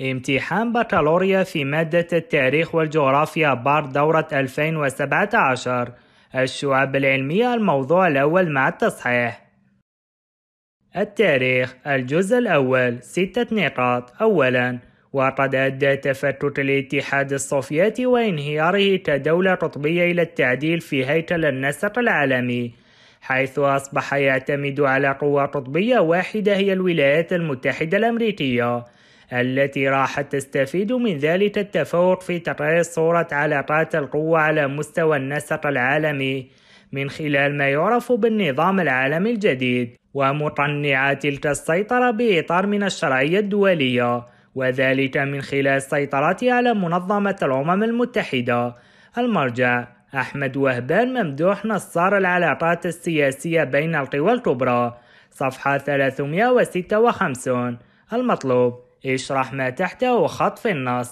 امتحان بكالوريا في مادة التاريخ والجغرافيا بار دورة 2017 الشعب العلمية الموضوع الأول مع التصحيح التاريخ الجزء الأول ستة نقاط أولاً وقد أدى تفتت الاتحاد السوفيتي وانهياره كدولة قطبية إلى التعديل في هيكل النسق العالمي حيث أصبح يعتمد على قوة قطبية واحدة هي الولايات المتحدة الأمريكية التي راحت تستفيد من ذلك التفوق في تقليص صورة علاقات القوة على مستوى النسق العالمي من خلال ما يعرف بالنظام العالمي الجديد ومطنعة تلك السيطرة بإطار من الشرعية الدولية وذلك من خلال سيطرتها على منظمة الأمم المتحدة المرجع أحمد وهبان ممدوح نصار العلاقات السياسية بين القوى الكبرى صفحة 356 المطلوب اشرح ما تحته وخط في النص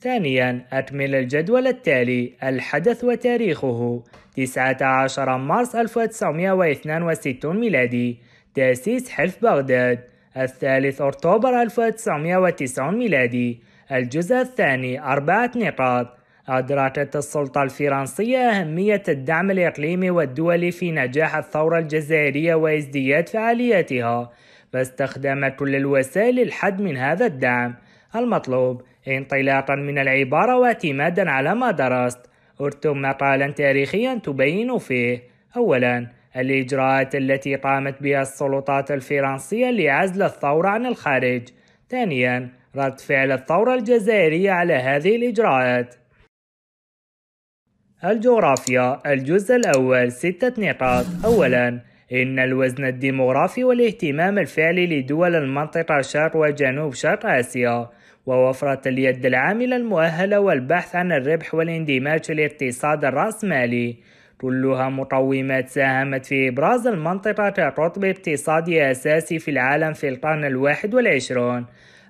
ثانيا أكمل الجدول التالي الحدث وتاريخه 19 مارس 1962 ميلادي تأسيس حلف بغداد الثالث أكتوبر 1990 ميلادي الجزء الثاني أربعة نقاط أدركت السلطة الفرنسية أهمية الدعم الإقليمي والدولي في نجاح الثورة الجزائرية وازدياد فعاليتها فاستخدم كل الوسائل للحد من هذا الدعم المطلوب انطلاقا من العبارة واعتمادا على ما درست ارتم مقالا تاريخيا تبين فيه أولا الإجراءات التي قامت بها السلطات الفرنسية لعزل الثورة عن الخارج ثانيا رد فعل الثورة الجزائرية على هذه الإجراءات الجغرافيا الجزء الأول ستة نقاط أولاً إن الوزن الديموغرافي والاهتمام الفعلي لدول المنطقة شرق وجنوب شرق آسيا ووفرة اليد العاملة المؤهلة والبحث عن الربح والاندماج في الاقتصاد الرأسمالي كلها مقومات ساهمت في إبراز المنطقة كقطب اقتصادي أساسي في العالم في القرن الواحد والعشرون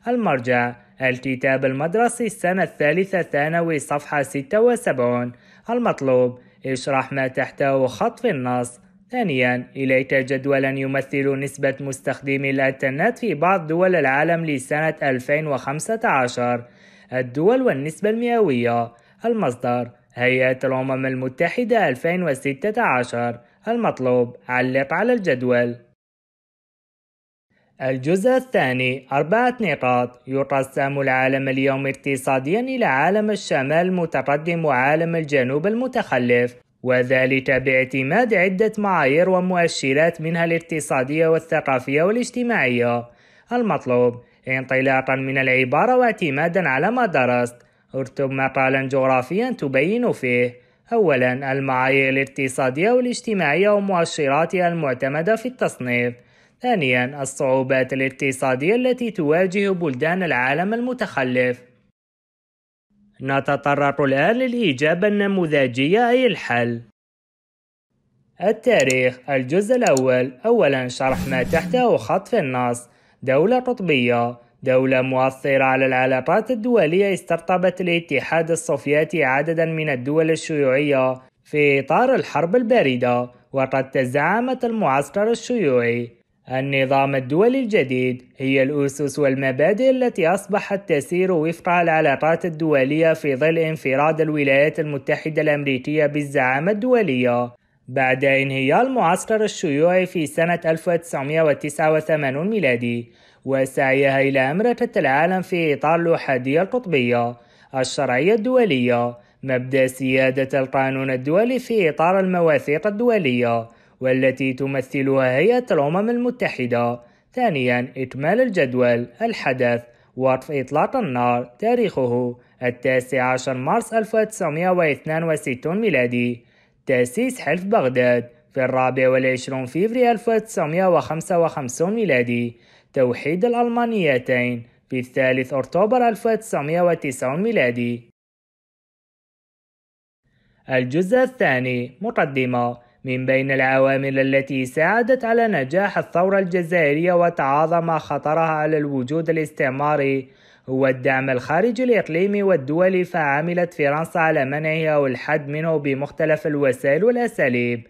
المرجع الكتاب المدرسي السنة الثالثة ثانوي صفحة 76 المطلوب اشرح ما تحته خط في النص ثانيا إليك جدولا يمثل نسبة مستخدمي الإنترنت في بعض دول العالم لسنة 2015 الدول والنسبة المئوية المصدر هيئة الأمم المتحدة 2016 المطلوب علق على الجدول الجزء الثاني أربعة نقاط يقسم العالم اليوم اقتصاديا إلى عالم الشمال المتقدم وعالم الجنوب المتخلف وذلك باعتماد عدة معايير ومؤشرات منها الاقتصادية والثقافية والاجتماعية المطلوب انطلاقا من العبارة واعتمادا على ما درست ارتب مقالا جغرافيا تبين فيه أولا المعايير الاقتصادية والاجتماعية ومؤشراتها المعتمدة في التصنيف ثانيا الصعوبات الاقتصادية التي تواجه بلدان العالم المتخلف نتطرق الآن للإجابة النموذجية أي الحل التاريخ الجزء الأول أولا شرح ما تحته خط في النص دولة قطبية دولة مؤثرة على العلاقات الدولية استقطبت الاتحاد السوفيتي عددا من الدول الشيوعية في إطار الحرب الباردة وقد تزعمت المعسكر الشيوعي النظام الدولي الجديد هي الأسس والمبادئ التي أصبحت تسير وفق العلاقات الدولية في ظل انفراد الولايات المتحدة الأمريكية بالزعامة الدولية بعد انهيار المعسكر الشيوعي في سنة 1989 ميلادي وسعيها إلى أمركة العالم في إطار الأحادية القطبية الشرعية الدولية مبدأ سيادة القانون الدولي في إطار المواثيق الدولية والتي تمثلها هيئة الأمم المتحدة ثانيا إكمال الجدول الحدث وقف إطلاق النار تاريخه التاسع عشر مارس 1962 ميلادي تأسيس حلف بغداد في الرابع والعشرون فيفري 1955 ميلادي توحيد الألمانيتين في الثالث أكتوبر 1990 ميلادي الجزء الثاني مقدمة من بين العوامل التي ساعدت على نجاح الثورة الجزائرية وتعاظم خطرها على الوجود الاستعماري هو الدعم الخارجي الإقليمي والدولي فعملت فرنسا على منعه أو الحد منه بمختلف الوسائل والأساليب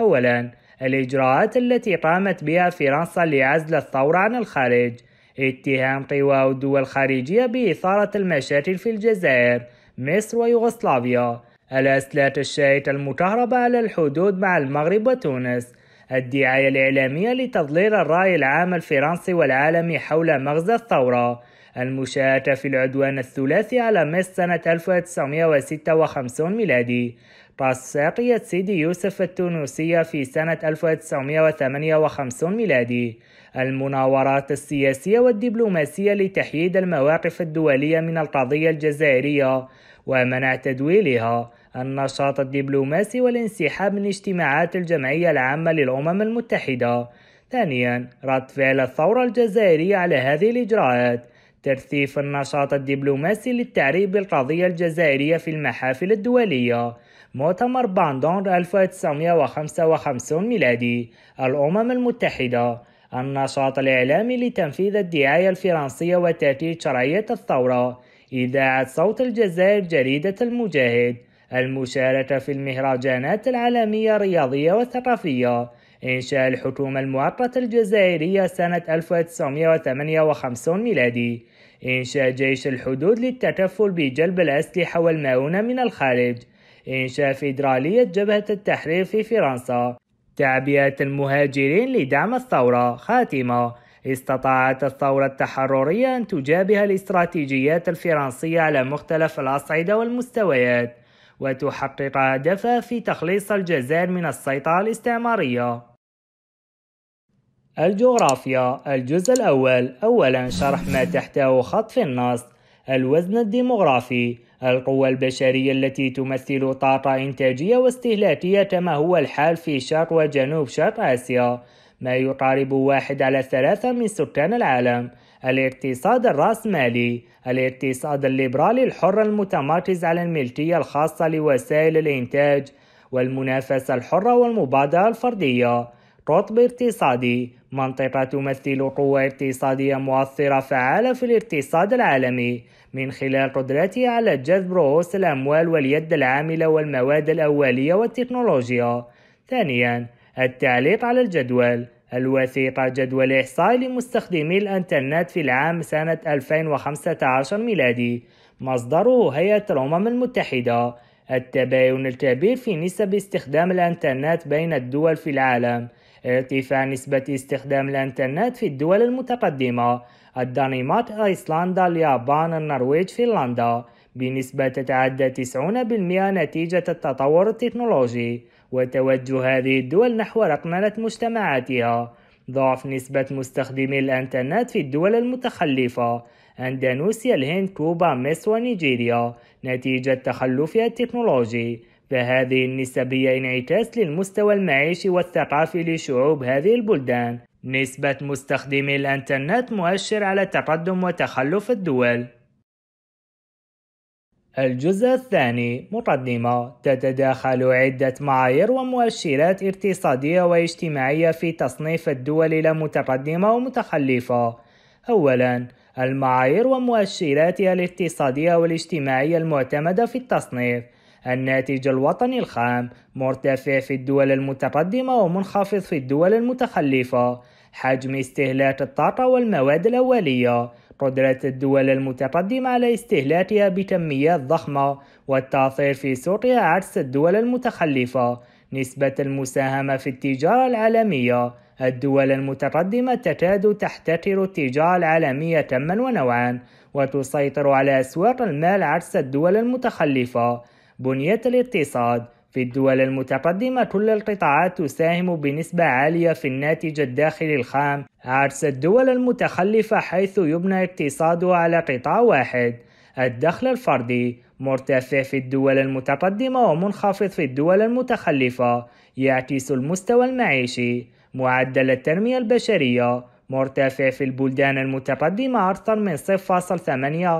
أولا الإجراءات التي قامت بها فرنسا لعزل الثورة عن الخارج اتهام قوى الدول الخارجية بإثارة المشاكل في الجزائر مصر ويوغوسلافيا الأسلات الشائكة المتهربة على الحدود مع المغرب وتونس الدعاية الإعلامية لتضليل الرأي العام الفرنسي والعالمي حول مغزى الثورة المشاة في العدوان الثلاثي على مصر سنة 1956 ميلادي قصد ساقية سيدي يوسف التونسية في سنة 1958 ميلادي المناورات السياسية والدبلوماسية لتحييد المواقف الدولية من القضية الجزائرية ومنع تدويلها النشاط الدبلوماسي والانسحاب من اجتماعات الجمعية العامة للأمم المتحدة ثانيا رد فعل الثورة الجزائرية على هذه الإجراءات ترثيف النشاط الدبلوماسي للتعريب بالقضية الجزائرية في المحافل الدولية مؤتمر باندون 1955 ميلادي الأمم المتحدة النشاط الإعلامي لتنفيذ الدعاية الفرنسية وتأكيد شرعية الثورة إذاعة صوت الجزائر جريدة المجاهد المشاركة في المهرجانات العالمية الرياضية والثقافية إنشاء الحكومة المؤقتة الجزائرية سنة 1958 ميلادي إنشاء جيش الحدود للتكفل بجلب الأسلحة والمعونة من الخارج إنشاء فيدرالية جبهة التحرير في فرنسا تعبئة المهاجرين لدعم الثورة خاتمة استطاعت الثورة التحررية أن تجابه الاستراتيجيات الفرنسية على مختلف الأصعدة والمستويات وتحقق هدفها في تخليص الجزائر من السيطرة الاستعمارية الجغرافيا الجزء الأول أولا شرح ما تحته خط في النص الوزن الديمغرافي القوى البشرية التي تمثل طاقة إنتاجية واستهلاكية كما هو الحال في شرق وجنوب شرق آسيا ما يقارب واحد على ثلاثة من سكان العالم الاقتصاد الرأسمالي الاقتصاد الليبرالي الحر المتمركز على الملكية الخاصة لوسائل الإنتاج والمنافسة الحرة والمبادرة الفردية قطب اقتصادي منطقة تمثل قوة اقتصادية مؤثرة فعالة في الاقتصاد العالمي من خلال قدرتها على جذب رؤوس الأموال واليد العاملة والمواد الأولية والتكنولوجيا. ثانياً، التعليق على الجدول الوثيقة جدول إحصائي لمستخدمي الإنترنت في العام سنة 2015 ميلادي مصدره هيئة الأمم المتحدة التباين الكبير في نسب استخدام الإنترنت بين الدول في العالم ارتفاع نسبة استخدام الإنترنت في الدول المتقدمة الدنمارك أيسلندا اليابان النرويج فنلندا بنسبة تتعدى 90% نتيجة التطور التكنولوجي وتوجه هذه الدول نحو رقمنة مجتمعاتها ضعف نسبة مستخدمي الإنترنت في الدول المتخلفة أندونيسيا الهند كوبا مصر ونيجيريا نتيجة تخلفها التكنولوجي فهذه النسب هي انعكاس للمستوى المعيشي والثقافي لشعوب هذه البلدان نسبة مستخدمي الإنترنت مؤشر على تقدم وتخلف الدول الجزء الثاني مقدمة تتداخل عدة معايير ومؤشرات اقتصادية واجتماعية في تصنيف الدول إلى متقدمة ومتخلفة. أولاً المعايير ومؤشراتها الاقتصادية والاجتماعية المعتمدة في التصنيف الناتج الوطني الخام مرتفع في الدول المتقدمة ومنخفض في الدول المتخلفة حجم استهلاك الطاقة والمواد الأولية قدرة الدول المتقدمة على استهلاكها بكميات ضخمة والتأثير في سوقها عكس الدول المتخلفة نسبة المساهمة في التجارة العالمية الدول المتقدمة تكاد تحتكر التجارة العالمية تما ونوعا وتسيطر على أسواق المال عكس الدول المتخلفة بنية الاقتصاد في الدول المتقدمة كل القطاعات تساهم بنسبة عالية في الناتج الداخلي الخام عكس الدول المتخلفة حيث يبنى اقتصاده على قطاع واحد الدخل الفردي مرتفع في الدول المتقدمة ومنخفض في الدول المتخلفة يعكس المستوى المعيشي معدل التنمية البشرية مرتفع في البلدان المتقدمة أكثر من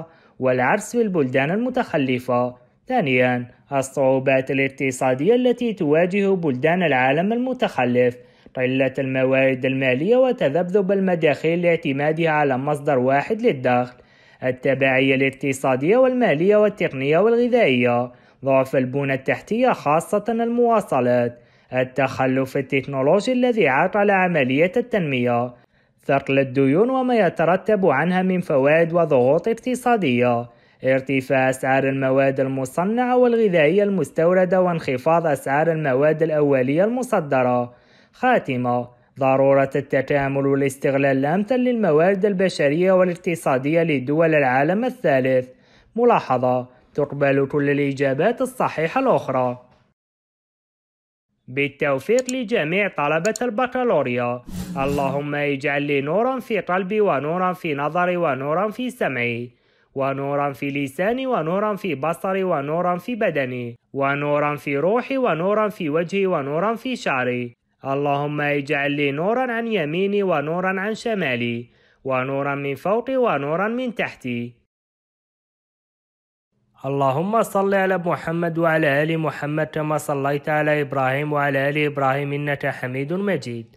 0.8 والعرس في البلدان المتخلفة ثانيا الصعوبات الاقتصادية التي تواجه بلدان العالم المتخلف قلة الموارد المالية وتذبذب المداخيل لاعتمادها على مصدر واحد للدخل التبعية الاقتصادية والمالية والتقنية والغذائية ضعف البنى التحتية خاصة المواصلات التخلف التكنولوجي الذي عطل عملية التنمية ثقل الديون وما يترتب عنها من فوائد وضغوط اقتصادية ارتفاع أسعار المواد المصنعة والغذائية المستوردة وانخفاض أسعار المواد الأولية المصدرة خاتمة ضرورة التكامل والاستغلال الأمثل للموارد البشرية والاقتصادية لدول العالم الثالث ملاحظة تقبل كل الإجابات الصحيحة الأخرى بالتوفيق لجميع طلبة البكالوريا اللهم اجعل لي نورا في قلبي ونورا في نظري ونورا في سمعي ونورا في لساني ونورا في بصري ونورا في بدني ونورا في روحي ونورا في وجهي ونورا في شعري اللهم اجعل لي نورا عن يميني ونورا عن شمالي ونورا من فوقي ونورا من تحتي اللهم صل على محمد وعلى ال محمد كما صليت على ابراهيم وعلى ال ابراهيم انك حميد مجيد